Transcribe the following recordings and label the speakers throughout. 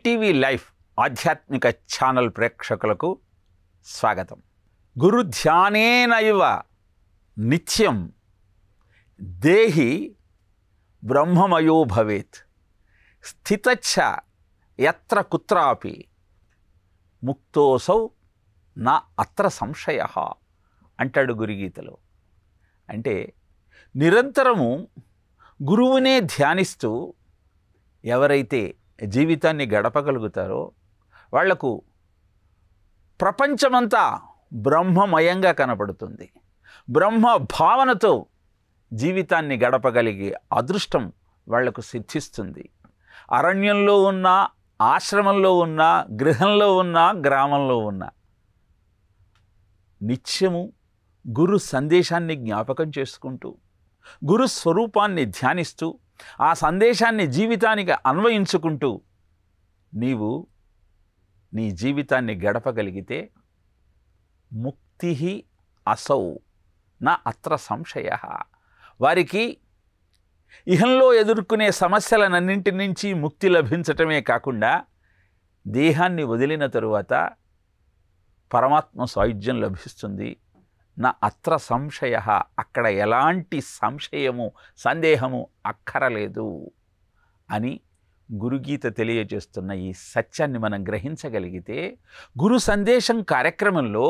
Speaker 1: ETV life ఆధ్యాత్మిక channel ప్రేక్షకులకు స్వాగతం గురు ధ్యానేనైవ నిత్యం దేహి బ్రహ్మమయో భవేత్ స్థితచ్చ ఎత్ర కుత్రాపి ముక్తోసౌ నా అత్ర సంశయ అంటాడు గురుగీతలో అంటే నిరంతరము గురువునే ధ్యానిస్తూ ఎవరైతే జీవితాన్ని గడపగలుగుతారో వాళ్లకు ప్రపంచమంతా బ్రహ్మమయంగా కనపడుతుంది బ్రహ్మ భావనతో జీవితాన్ని గడపగలిగే అదృష్టం వాళ్లకు సిద్ధిస్తుంది అరణ్యంలో ఉన్న ఆశ్రమంలో ఉన్న గృహంలో ఉన్న గ్రామంలో ఉన్న నిత్యము గురు సందేశాన్ని జ్ఞాపకం చేసుకుంటూ గురు స్వరూపాన్ని ధ్యానిస్తూ ఆ సందేశాన్ని జీవితానికి అన్వయించుకుంటూ నీవు నీ జీవితాన్ని గడపగలిగితే ముక్తి అసౌ నా అత్ర సంశయ వారికి ఇహంలో ఎదుర్కొనే సమస్యలనన్నింటి నుంచి ముక్తి లభించటమే కాకుండా దేహాన్ని వదిలిన తరువాత పరమాత్మ సాయుధ్యం లభిస్తుంది నా అత్ర సంశయ అక్కడ ఎలాంటి సంశయము సందేహము అక్కరలేదు అని గురుగీత తెలియజేస్తున్న ఈ సత్యాన్ని మనం గ్రహించగలిగితే గురు సందేశం కార్యక్రమంలో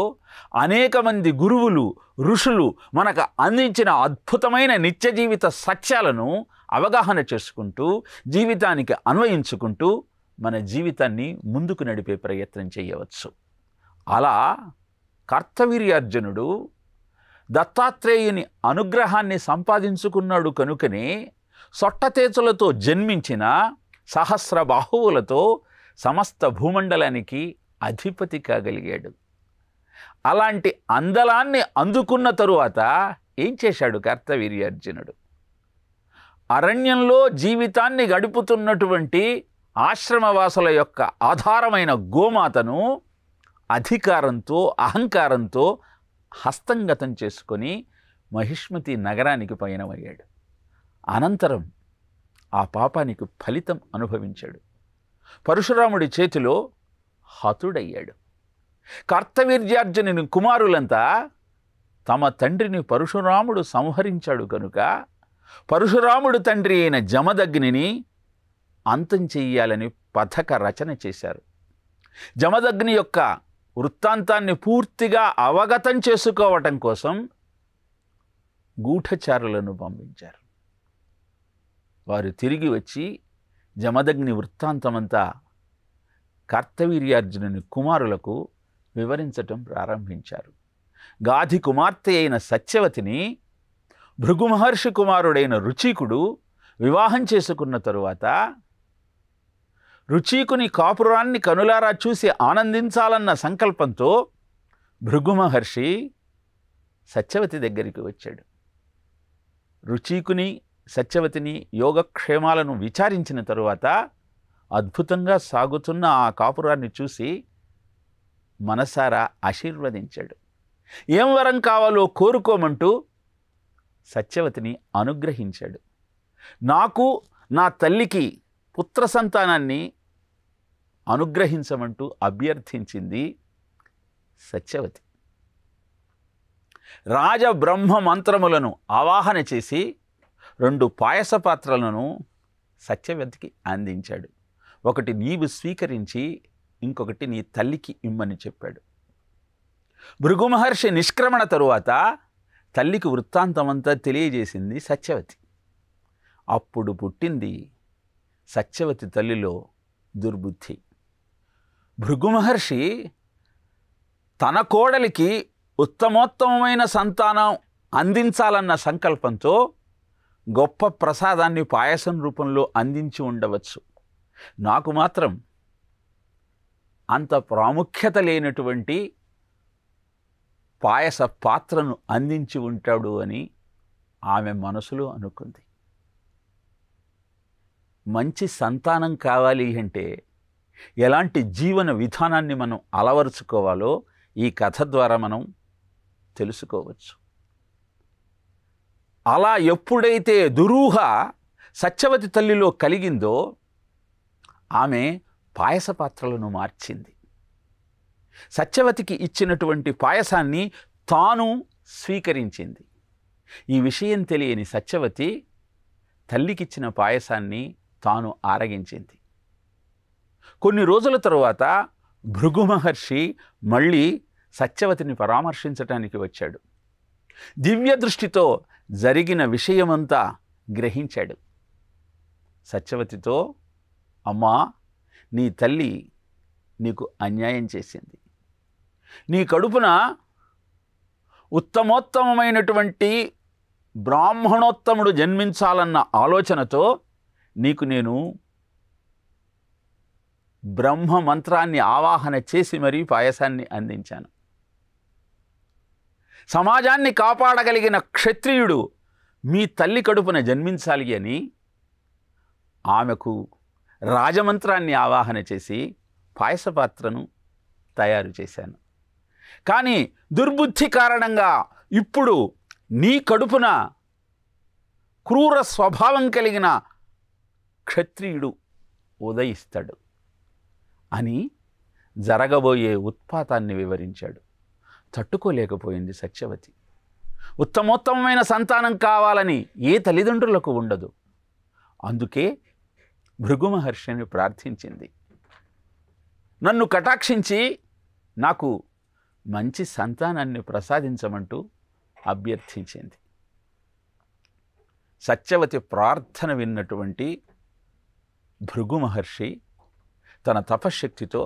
Speaker 1: అనేక మంది గురువులు ఋషులు మనకు అందించిన అద్భుతమైన నిత్య జీవిత సత్యాలను అవగాహన చేసుకుంటూ జీవితానికి అన్వయించుకుంటూ మన జీవితాన్ని ముందుకు నడిపే ప్రయత్నం చేయవచ్చు అలా కర్తవీర్యార్జునుడు దత్తాత్రేయుని అనుగ్రహాన్ని సంపాదించుకున్నాడు కనుకనే సొట్టతేచులతో జన్మించిన సహస్ర బాహువులతో సమస్త భూమండలానికి అధిపతి కాగలిగాడు అలాంటి అందలాన్ని అందుకున్న తరువాత ఏం చేశాడు కర్తవీర్యార్జునుడు అరణ్యంలో జీవితాన్ని గడుపుతున్నటువంటి ఆశ్రమవాసుల యొక్క ఆధారమైన గోమాతను అధికారంతో అహంకారంతో హస్తంగతం చేసుకొని మహిష్మతి నగరానికి పయనమయ్యాడు అనంతరం ఆ పాపానికి ఫలితం అనుభవించాడు పరశురాముడి చేతిలో హతుడయ్యాడు కర్తవీర్యార్జునుని కుమారులంతా తమ తండ్రిని పరశురాముడు సంహరించాడు కనుక పరశురాముడు తండ్రి అయిన జమదగ్నిని అంతం చెయ్యాలని పథక రచన చేశారు జమదగ్ని యొక్క వృత్తాంతాన్ని పూర్తిగా అవగతం చేసుకోవటం కోసం గూఢచారులను పంపించారు వారు తిరిగి వచ్చి జమదగ్ని వృత్తాంతమంతా కర్తవీర్యార్జునుని కుమారులకు వివరించటం ప్రారంభించారు గాధి కుమార్తె అయిన సత్యవతిని భృగు మహర్షి కుమారుడైన రుచికుడు వివాహం చేసుకున్న తరువాత రుచీకుని కాపురాన్ని కనులారా చూసి ఆనందించాలన్న సంకల్పంతో భృగు మహర్షి సత్యవతి దగ్గరికి వచ్చాడు రుచీకుని సత్యవతిని యోగక్షేమాలను విచారించిన తరువాత అద్భుతంగా సాగుతున్న ఆ కాపురాన్ని చూసి మనసారా ఆశీర్వదించాడు ఏం వరం కావాలో కోరుకోమంటూ సత్యవతిని అనుగ్రహించాడు నాకు నా తల్లికి పుత్ర సంతానాన్ని అనుగ్రహించమంటూ అభ్యర్థించింది సత్యవతి రాజబ్రహ్మ మంత్రములను ఆవాహన చేసి రెండు పాయస పాత్రలను సత్యవతికి అందించాడు ఒకటి నీవు స్వీకరించి ఇంకొకటి నీ తల్లికి ఇమ్మని చెప్పాడు భృగు మహర్షి నిష్క్రమణ తరువాత తల్లికి వృత్తాంతమంతా తెలియజేసింది సత్యవతి అప్పుడు పుట్టింది సత్యవతి తల్లిలో దుర్బుద్ధి భృగు మహర్షి తన కోడలికి ఉత్తమోత్తమమైన సంతానం అందించాలన్న సంకల్పంతో గొప్ప ప్రసాదాన్ని పాయసం రూపంలో అందించి ఉండవచ్చు నాకు మాత్రం అంత ప్రాముఖ్యత లేనటువంటి పాయస పాత్రను అందించి ఉంటాడు అని ఆమె మనసులో అనుకుంది మంచి సంతానం కావాలి అంటే ఎలాంటి జీవన విధానాన్ని మనం అలవరుచుకోవాలో ఈ కథ ద్వారా మనం తెలుసుకోవచ్చు అలా ఎప్పుడైతే దురూహ సత్యవతి తల్లిలో కలిగిందో ఆమె పాయస పాత్రలను మార్చింది సత్యవతికి ఇచ్చినటువంటి పాయసాన్ని తాను స్వీకరించింది ఈ విషయం తెలియని సత్యవతి తల్లికిచ్చిన పాయసాన్ని తాను ఆరగించింది కొన్ని రోజుల తరువాత భృగు మహర్షి మళ్ళీ సత్యవతిని పరామర్శించటానికి వచ్చాడు దివ్య దృష్టితో జరిగిన విషయమంతా గ్రహించాడు సత్యవతితో అమ్మా నీ తల్లి నీకు అన్యాయం చేసింది నీ కడుపున ఉత్తమోత్తమమైనటువంటి బ్రాహ్మణోత్తముడు జన్మించాలన్న ఆలోచనతో నీకు నేను బ్రహ్మ మంత్రాన్ని ఆవాహన చేసి మరీ పాయసాన్ని అందించాను సమాజాన్ని కాపాడగలిగిన క్షత్రియుడు మీ తల్లి కడుపున జన్మించాలి అని ఆమెకు రాజమంత్రాన్ని ఆవాహన చేసి పాయసపాత్రను తయారు చేశాను కానీ దుర్బుద్ధి కారణంగా ఇప్పుడు నీ కడుపున క్రూర స్వభావం కలిగిన క్షత్రియుడు ఉదయిస్తాడు అని జరగబోయే ఉత్పాతాన్ని వివరించాడు తట్టుకోలేకపోయింది సత్యవతి ఉత్తమోత్తమమైన సంతానం కావాలని ఏ తల్లిదండ్రులకు ఉండదు అందుకే భృగుమహర్షిని ప్రార్థించింది నన్ను కటాక్షించి నాకు మంచి సంతానాన్ని ప్రసాదించమంటూ అభ్యర్థించింది సత్యవతి ప్రార్థన విన్నటువంటి భృగు మహర్షి తన తపశ్శక్తితో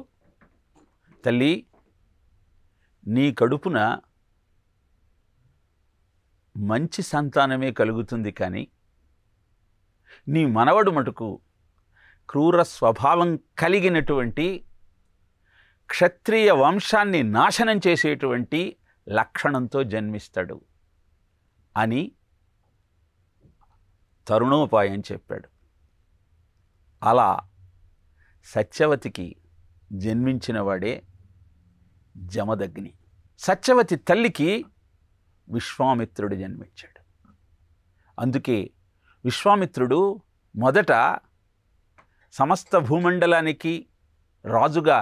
Speaker 1: తల్లి నీ కడుపున మంచి సంతానమే కలుగుతుంది కానీ నీ మనవడు మటుకు క్రూర స్వభావం కలిగినటువంటి క్షత్రియ వంశాన్ని నాశనం చేసేటువంటి లక్షణంతో జన్మిస్తాడు అని తరుణోపాయం చెప్పాడు అలా సత్యవతికి జన్మించినవాడే జమదగ్ని సత్యవతి తల్లికి విశ్వామిత్రుడు జన్మించాడు అందుకే విశ్వామిత్రుడు మొదట సమస్త భూమండలానికి రాజుగా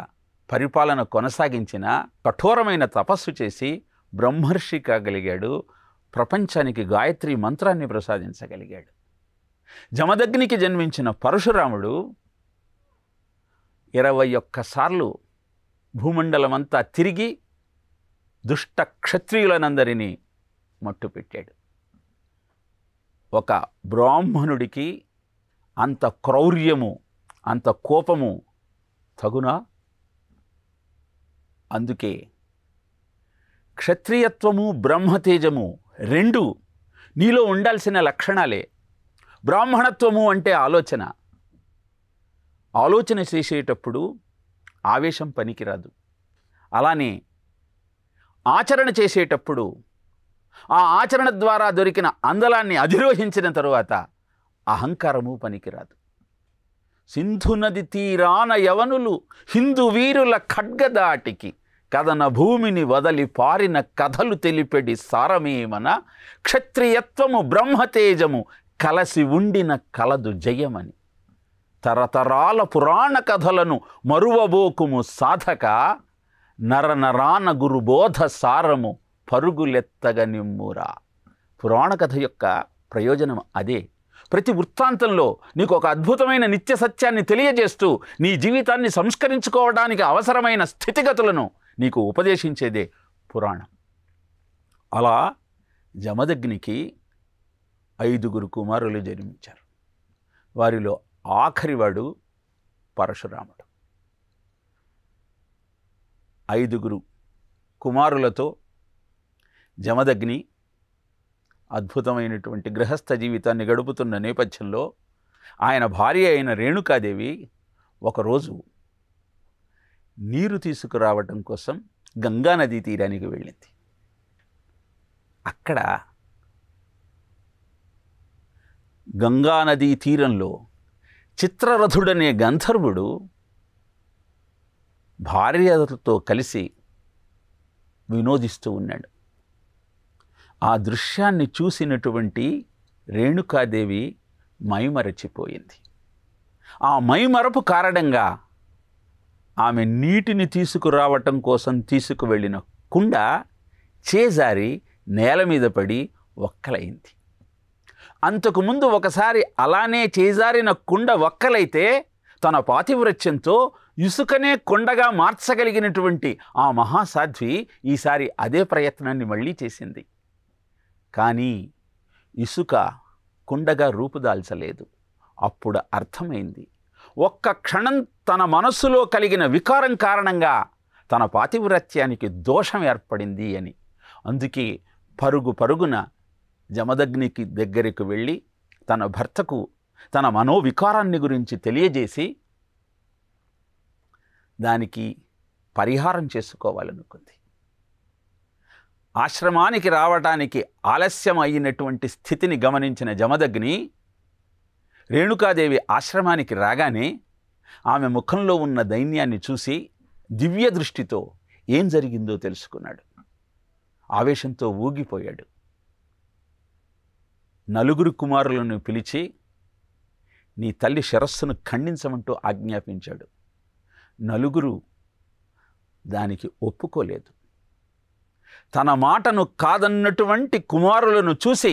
Speaker 1: పరిపాలన కొనసాగించిన కఠోరమైన తపస్సు చేసి బ్రహ్మర్షి కాగలిగాడు ప్రపంచానికి గాయత్రి మంత్రాన్ని ప్రసాదించగలిగాడు జమదగ్నికి జన్మించిన పరశురాముడు ఇరవై ఒక్కసార్లు భూమండలమంతా తిరిగి దుష్ట క్షత్రియులనందరినీ మట్టుపెట్టాడు ఒక బ్రాహ్మణుడికి అంత క్రౌర్యము అంత కోపము తగునా అందుకే క్షత్రియత్వము బ్రహ్మతేజము రెండు నీలో ఉండాల్సిన లక్షణాలే బ్రాహ్మణత్వము అంటే ఆలోచన ఆలోచన చేసేటప్పుడు ఆవేశం పనికిరాదు అలానే ఆచరణ చేసేటప్పుడు ఆ ఆచరణ ద్వారా దొరికిన అందలాన్ని అధిరోహించిన తరువాత అహంకారము పనికిరాదు సింధు నది తీరాన యవనులు హిందూ వీరుల ఖడ్గదాటికి కథన భూమిని వదలి పారిన కథలు తెలిపెడి సారమేమన క్షత్రియత్వము బ్రహ్మతేజము కలసి ఉండిన కలదు జయమని తరతరాల పురాణ కథలను మరువబోకుము సాధక నరనరాన గురుబోధ సారము పరుగులెత్తగ నిమ్మురా పురాణ కథ యొక్క ప్రయోజనం అదే ప్రతి వృత్తాంతంలో నీకు ఒక అద్భుతమైన నిత్య సత్యాన్ని తెలియజేస్తూ నీ జీవితాన్ని సంస్కరించుకోవడానికి అవసరమైన స్థితిగతులను నీకు ఉపదేశించేదే పురాణం అలా జమదగ్నికి ఐదుగురు కుమారులు జన్మించారు వారిలో ఆఖరివాడు పరశురాముడు ఐదుగురు కుమారులతో జమదగ్ని అద్భుతమైనటువంటి గృహస్థ జీవితాన్ని గడుపుతున్న నేపథ్యంలో ఆయన భార్య అయిన రేణుకాదేవి ఒకరోజు నీరు తీసుకురావటం కోసం గంగానదీ తీరానికి వెళ్ళింది అక్కడ గంగానదీ తీరంలో చిత్రరథుడనే గంధర్వుడు భార్యతో కలిసి వినోదిస్తూ ఉన్నాడు ఆ దృశ్యాన్ని చూసినటువంటి రేణుకాదేవి మైమరచిపోయింది ఆ మైమరపు కారణంగా ఆమె నీటిని తీసుకురావటం కోసం తీసుకువెళ్ళిన కుండ చేజారి నేల మీద పడి ఒక్కలైంది అంతకుముందు ఒకసారి అలానే చేజారిన కుండ ఒక్కలైతే తన పాతివృత్యంతో ఇసుకనే కొండగా మార్చగలిగినటువంటి ఆ మహాసాధ్వి ఈసారి అదే ప్రయత్నాన్ని మళ్ళీ చేసింది కానీ ఇసుక కుండగా రూపుదాల్చలేదు అప్పుడు అర్థమైంది ఒక్క క్షణం తన మనస్సులో కలిగిన వికారం కారణంగా తన పాతివ్రత్యానికి దోషం ఏర్పడింది అని అందుకే పరుగు పరుగున జమదగ్నికి దగ్గరికి వెళ్ళి తన భర్తకు తన మనోవికారాన్ని గురించి తెలియజేసి దానికి పరిహారం చేసుకోవాలనుకుంది ఆశ్రమానికి రావటానికి ఆలస్యం అయినటువంటి స్థితిని గమనించిన జమదగ్ని రేణుకాదేవి ఆశ్రమానికి రాగానే ఆమె ముఖంలో ఉన్న దైన్యాన్ని చూసి దివ్య దృష్టితో ఏం జరిగిందో తెలుసుకున్నాడు ఆవేశంతో ఊగిపోయాడు నలుగురు కుమారులను పిలిచి నీ తల్లి శిరస్సును ఖండించమంటూ ఆజ్ఞాపించాడు నలుగురు దానికి ఒప్పుకోలేదు తన మాటను కాదన్నటువంటి కుమారులను చూసి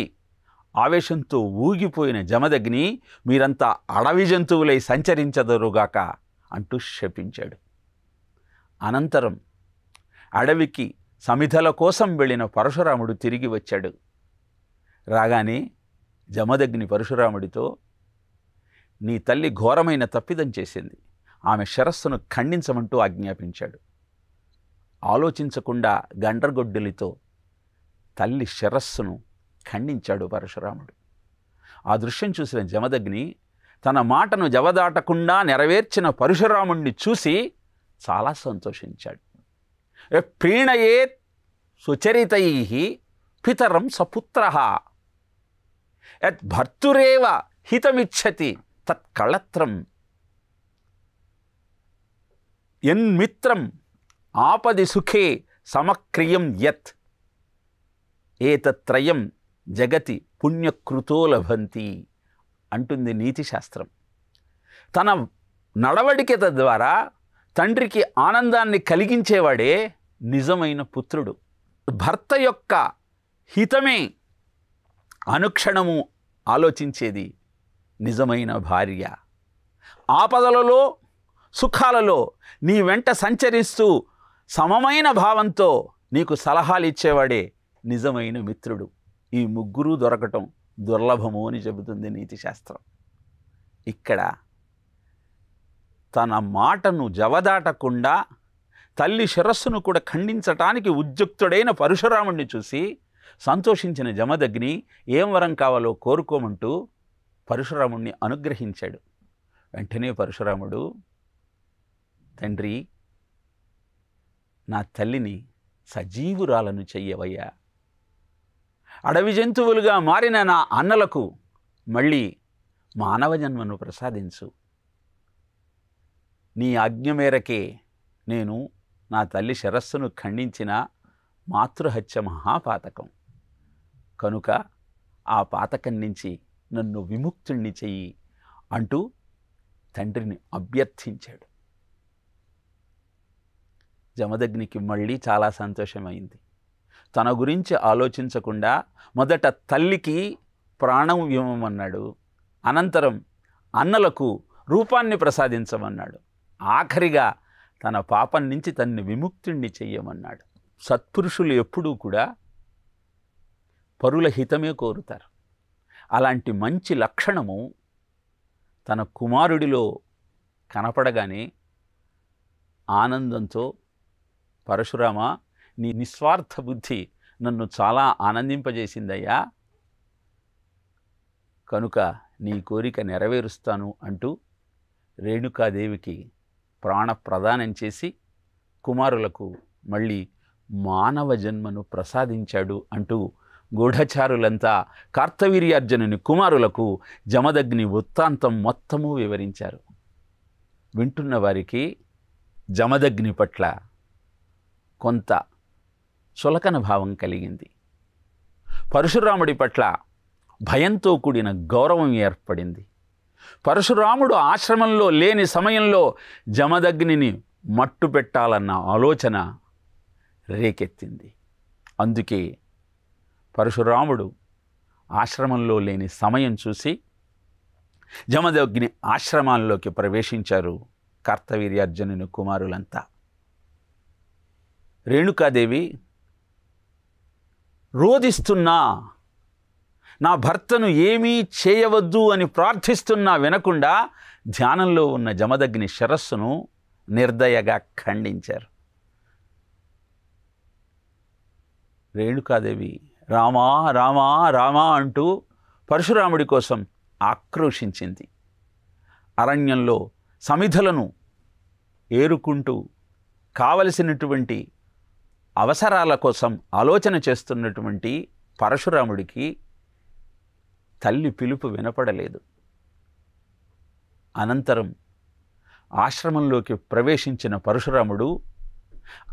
Speaker 1: ఆవేశంతో ఊగిపోయిన జమదగ్ని మీరంతా అడవి జంతువులై సంచరించదరుగాక అంటూ శపించాడు అనంతరం అడవికి సమిధల కోసం వెళ్ళిన పరశురాముడు తిరిగి వచ్చాడు రాగానే జమదగ్ని పరశురాముడితో నీ తల్లి ఘోరమైన తప్పిదం చేసింది ఆమె శరస్సును ఖండించమంటూ ఆజ్ఞాపించాడు ఆలోచించకుండా గండ్రగొడ్డలితో తల్లి శరస్సును ఖండించాడు పరశురాముడు ఆ దృశ్యం చూసిన జమదగ్ని తన మాటను జవదాటకుండా నెరవేర్చిన పరశురాముణ్ణి చూసి చాలా సంతోషించాడు ప్రీణయే సుచరితై పితరం సపుత్ర యత్ భర్తురేవ హితమిచ్చతి తత్ కళత్రం ఎన్మిత్రం ఆపది సుఖే సమక్రియం యత్ ఏతత్రయం జగతి పుణ్యకృతో లభంతి అంటుంది నీతిశాస్త్రం తన నడవడిక ద్వారా తండ్రికి ఆనందాన్ని కలిగించేవాడే నిజమైన పుత్రుడు భర్త యొక్క హితమే అనుక్షణము ఆలోచించేది నిజమైన భార్య ఆపదలలో సుఖాలలో నీ వెంట సంచరిస్తూ సమమైన భావంతో నీకు సలహాలు ఇచ్చేవాడే నిజమైన మిత్రుడు ఈ ముగ్గురు దొరకటం దుర్లభము అని చెబుతుంది నీతిశాస్త్రం ఇక్కడ తన మాటను జవదాటకుండా తల్లి శిరస్సును కూడా ఖండించటానికి ఉద్యుక్తుడైన పరశురాముడిని చూసి సంతోషించిన జమదగ్ని ఏం వరం కావాలో కోరుకోమంటూ పరశురాముణ్ణి అనుగ్రహించాడు వెంటనే పరశురాముడు తండ్రి నా తల్లిని సజీవురాలను చెయ్యవయ్యా అడవి జంతువులుగా మారిన నా అన్నలకు మళ్ళీ మానవ జన్మను ప్రసాదించు నీ ఆజ్ఞ మేరకే నేను నా తల్లి శరస్సును ఖండించిన మాతృహత్య మహాపాతకం కనుక ఆ పాతకం నుంచి నన్ను విముక్తుణ్ణి చెయ్యి అంటూ తండ్రిని అభ్యర్థించాడు జమదగ్నికి మళ్ళీ చాలా సంతోషమైంది తన గురించి ఆలోచించకుండా మొదట తల్లికి ప్రాణం ఇవ్వమన్నాడు అనంతరం అన్నలకు రూపాన్ని ప్రసాదించమన్నాడు ఆఖరిగా తన పాపం నుంచి తన్ని విముక్తుణ్ణి చెయ్యమన్నాడు సత్పురుషులు ఎప్పుడూ కూడా పరుల హితమే కోరుతారు అలాంటి మంచి లక్షణము తన కుమారుడిలో కనపడగానే ఆనందంతో పరశురామ నీ నిస్వార్థ బుద్ధి నన్ను చాలా ఆనందింపజేసిందయ్యా కనుక నీ కోరిక నెరవేరుస్తాను అంటూ రేణుకాదేవికి ప్రాణ ప్రదానం చేసి కుమారులకు మళ్ళీ మానవ జన్మను ప్రసాదించాడు అంటూ గూఢచారులంతా కార్తవీర్యార్జునుని కుమారులకు జమదగ్ని వృత్తాంతం మొత్తము వివరించారు వింటున్న వారికి జమదగ్ని పట్ల కొంత చులకన భావం కలిగింది పరశురాముడి పట్ల భయంతో కూడిన గౌరవం ఏర్పడింది పరశురాముడు ఆశ్రమంలో లేని సమయంలో జమదగ్నిని మట్టు పెట్టాలన్న ఆలోచన రేకెత్తింది అందుకే పరశురాముడు ఆశ్రమంలో లేని సమయం చూసి జమదగ్ని ఆశ్రమాల్లోకి ప్రవేశించారు కర్తవీర్యార్జునుని కుమారులంతా రేణుకాదేవి రోధిస్తున్నా నా భర్తను ఏమీ చేయవద్దు అని ప్రార్థిస్తున్నా వినకుండా ధ్యానంలో ఉన్న జమదగ్ని శిరస్సును నిర్దయగా ఖండించారు రేణుకాదేవి రామా రామా రామా అంటూ పరశురాముడి కోసం ఆక్రోషించింది అరణ్యంలో సమిధలను ఏరుకుంటూ కావలసినటువంటి అవసరాల కోసం ఆలోచన చేస్తున్నటువంటి పరశురాముడికి తల్లి పిలుపు వినపడలేదు అనంతరం ఆశ్రమంలోకి ప్రవేశించిన పరశురాముడు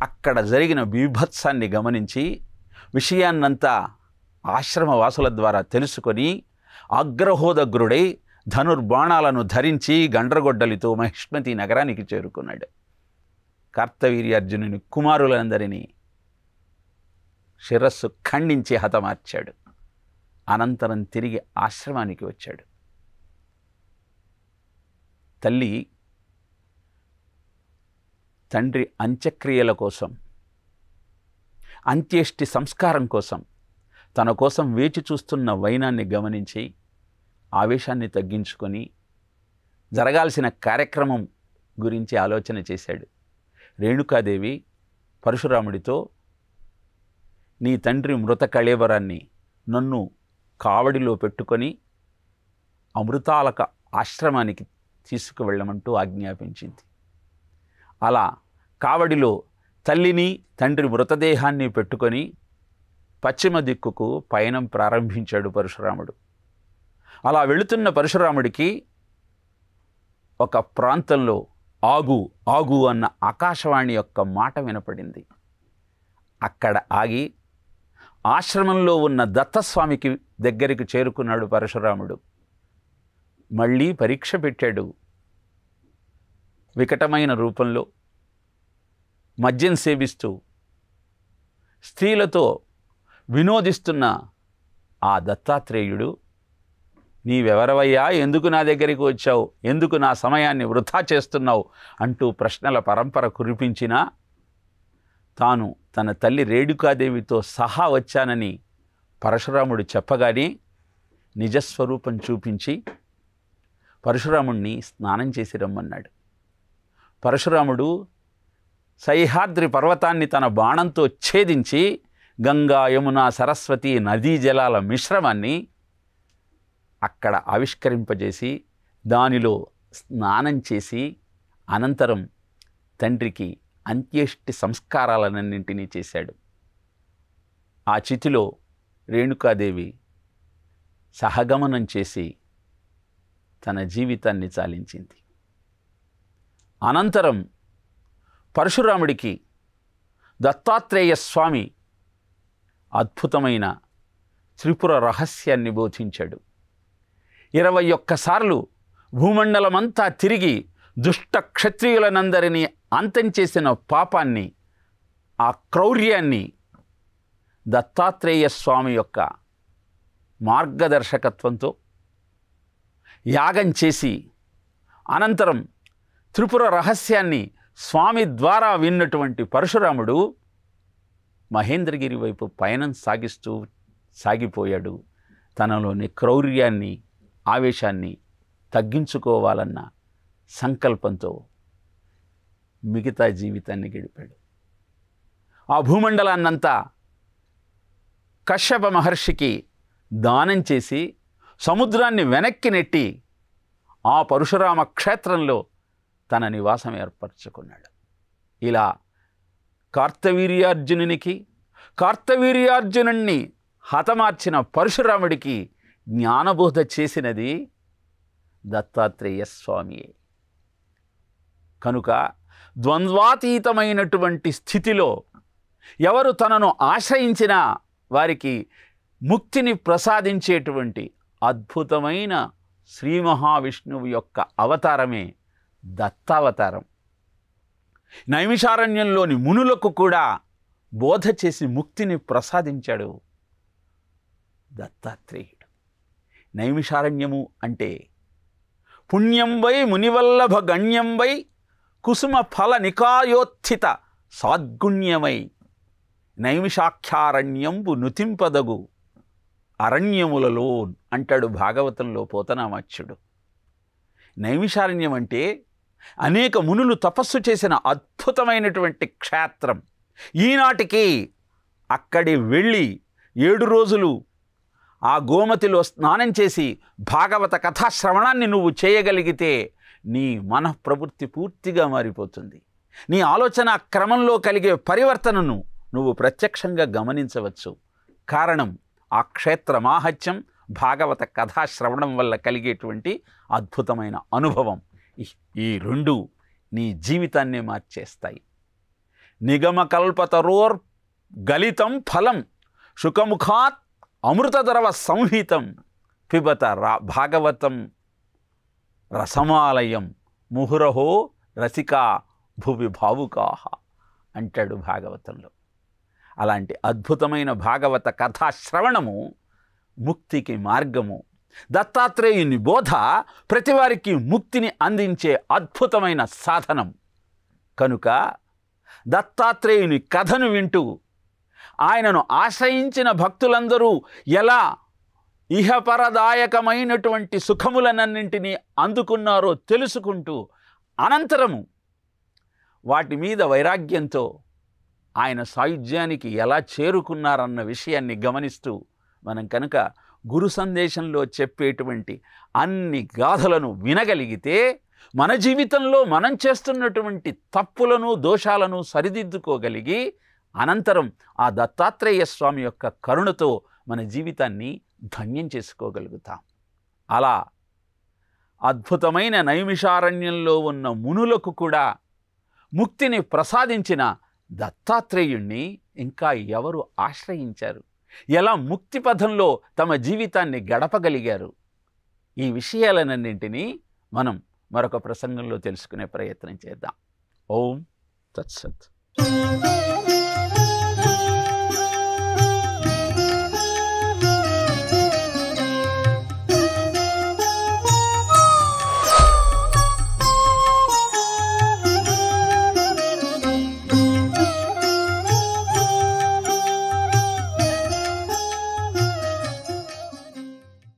Speaker 1: అక్కడ జరిగిన బీభత్సాన్ని గమనించి విషయాన్నంతా ఆశ్రమ వాసుల ద్వారా తెలుసుకొని అగ్రహోదగ్రుడై ధనుర్బాణాలను ధరించి గండ్రగొడ్డలితో మహిష్మతి నగరానికి చేరుకున్నాడు కార్తవీర్యార్జునుని కుమారులందరినీ శిరస్సు ఖండించి హతమార్చాడు అనంతరం తిరిగి ఆశ్రమానికి వచ్చాడు తల్లి తండ్రి అంత్యక్రియల కోసం అంత్యేష్టి సంస్కారం కోసం తన కోసం వేచి చూస్తున్న వైనాన్ని గమనించి ఆవేశాన్ని తగ్గించుకొని జరగాల్సిన కార్యక్రమం గురించి ఆలోచన చేశాడు రేణుకాదేవి పరశురాముడితో నీ తండ్రి మృత కళేవరాన్ని నన్ను కావడిలో పెట్టుకొని అమృతాలక ఆశ్రమానికి తీసుకువెళ్ళమంటూ ఆజ్ఞాపించింది అలా కావడిలో తల్లిని తండ్రి మృతదేహాన్ని పెట్టుకొని పశ్చిమ దిక్కుకు పయనం ప్రారంభించాడు పరశురాముడు అలా వెళుతున్న పరశురాముడికి ఒక ప్రాంతంలో ఆగు ఆగు అన్న ఆకాశవాణి యొక్క మాట వినపడింది అక్కడ ఆగి ఆశ్రమంలో ఉన్న దత్తస్వామికి దగ్గరికి చేరుకున్నాడు పరశురాముడు మళ్ళీ పరీక్ష పెట్టాడు వికటమైన రూపంలో మద్యం సేవిస్తూ స్త్రీలతో వినోదిస్తున్న ఆ దత్తాత్రేయుడు నీవెవరవయ్యా ఎందుకు నా దగ్గరికి వచ్చావు ఎందుకు నా సమయాన్ని వృధా చేస్తున్నావు అంటూ ప్రశ్నల పరంపర కురిపించినా తాను తన తల్లి రేణుకాదేవితో సహా వచ్చానని పరశురాముడు చెప్పగానే నిజస్వరూపం చూపించి పరశురాముణ్ణి స్నానం చేసి రమ్మన్నాడు పరశురాముడు సహ్యాద్రి పర్వతాన్ని తన బాణంతో ఛేదించి గంగా యమున సరస్వతి నదీ జలాల మిశ్రమాన్ని అక్కడ ఆవిష్కరింపజేసి దానిలో స్నానం చేసి అనంతరం తండ్రికి అంత్యేష్టి సంస్కారాలన్నింటినీ చేశాడు ఆ చితిలో రేణుకాదేవి సహగమనం చేసి తన జీవితాన్ని చాలించింది అనంతరం పరశురాముడికి దత్తాత్రేయ స్వామి అద్భుతమైన త్రిపుర రహస్యాన్ని బోధించాడు ఇరవై ఒక్కసార్లు భూమండలమంతా తిరిగి దుష్ట క్షత్రియులనందరినీ అంతం చేసిన పాపాన్ని ఆ క్రౌర్యాన్ని దత్తాత్రేయ స్వామి యొక్క మార్గదర్శకత్వంతో యాగం చేసి అనంతరం త్రిపుర రహస్యాన్ని స్వామి ద్వారా విన్నటువంటి పరశురాముడు మహేంద్రగిరి వైపు పయనం సాగిస్తూ సాగిపోయాడు తనలోని క్రౌర్యాన్ని ఆవేశాన్ని తగ్గించుకోవాలన్న సంకల్పంతో మిగతా జీవితాన్ని గడిపాడు ఆ భూమండలాన్నంతా కశ్యప మహర్షికి దానం చేసి సముద్రాన్ని వెనక్కి నెట్టి ఆ పరశురామ క్షేత్రంలో తన నివాసం ఏర్పరచుకున్నాడు ఇలా కార్తవీర్యార్జునునికి కార్తవీర్యార్జునుణ్ణి హతమార్చిన పరశురాముడికి జ్ఞానబోధ చేసినది దత్తాత్రేయ స్వామియే కనుక ద్వంద్వాతీతమైనటువంటి స్థితిలో ఎవరు తనను ఆశ్రయించినా వారికి ముక్తిని ప్రసాదించేటువంటి అద్భుతమైన శ్రీ మహావిష్ణువు యొక్క అవతారమే దత్తావతారం నైమిషారణ్యంలోని మునులకు కూడా బోధ చేసి ముక్తిని ప్రసాదించాడు దత్తాత్రేయుడు నైమిషారణ్యము అంటే పుణ్యంబై మునివల్లభ గణ్యంబై కుసుమ ఫల నికాయోత్థిత సాద్గుణ్యమై నైమిషాఖ్యారణ్యంబు నుతింపదగు అరణ్యములలో అంటాడు భాగవతంలో పోతనామాచ్యుడు నైమిషారణ్యం అంటే అనేక మునులు తపస్సు చేసిన అద్భుతమైనటువంటి క్షేత్రం ఈనాటికి అక్కడి వెళ్ళి ఏడు రోజులు ఆ గోమతిలో స్నానం చేసి భాగవత కథాశ్రవణాన్ని నువ్వు చేయగలిగితే నీ మనఃప్రవృత్తి పూర్తిగా మారిపోతుంది నీ ఆలోచన క్రమంలో కలిగే పరివర్తనను నువ్వు ప్రత్యక్షంగా గమనించవచ్చు కారణం ఆ క్షేత్ర మాహత్యం భాగవత కథాశ్రవణం వల్ల కలిగేటువంటి అద్భుతమైన అనుభవం ఈ రెండు నీ జీవితాన్ని మార్చేస్తాయి నిగమకల్పతరోర్ గలితం ఫలం సుఖముఖాత్ అమృతధరవ సంహితం పిబత రా భాగవతం రసమాలయం ముహురహో రసికా భువి భావుకాహ అంటాడు భాగవతంలో అలాంటి అద్భుతమైన భాగవత కథాశ్రవణము ముక్తికి మార్గము దత్తాత్రేయుని బోధ ప్రతివారికి ముక్తిని అందించే అద్భుతమైన సాధనం కనుక దత్తాత్రేయుని కథను వింటూ ఆయనను ఆశ్రయించిన భక్తులందరూ ఎలా ఇహపరదాయకమైనటువంటి సుఖములనన్నింటినీ అందుకున్నారో తెలుసుకుంటూ అనంతరము వాటి మీద వైరాగ్యంతో ఆయన సాయుధ్యానికి ఎలా చేరుకున్నారన్న విషయాన్ని గమనిస్తూ మనం కనుక గురు సందేశంలో చెప్పేటువంటి అన్ని గాథలను వినగలిగితే మన జీవితంలో మనం చేస్తున్నటువంటి తప్పులను దోషాలను సరిదిద్దుకోగలిగి అనంతరం ఆ దత్తాత్రేయ స్వామి యొక్క కరుణతో మన జీవితాన్ని ధన్యం చేసుకోగలుగుతాం అలా అద్భుతమైన నైమిషారణ్యంలో ఉన్న మునులకు కూడా ముక్తిని ప్రసాదించిన దత్తాత్రేయుణ్ణి ఇంకా ఎవరు ఆశ్రయించారు ఎలా ముక్తి పథంలో తమ జీవితాన్ని గడపగలిగారు ఈ విషయాలన్నింటినీ మనం మరొక ప్రసంగంలో తెలుసుకునే ప్రయత్నం చేద్దాం ఓం తత్సత్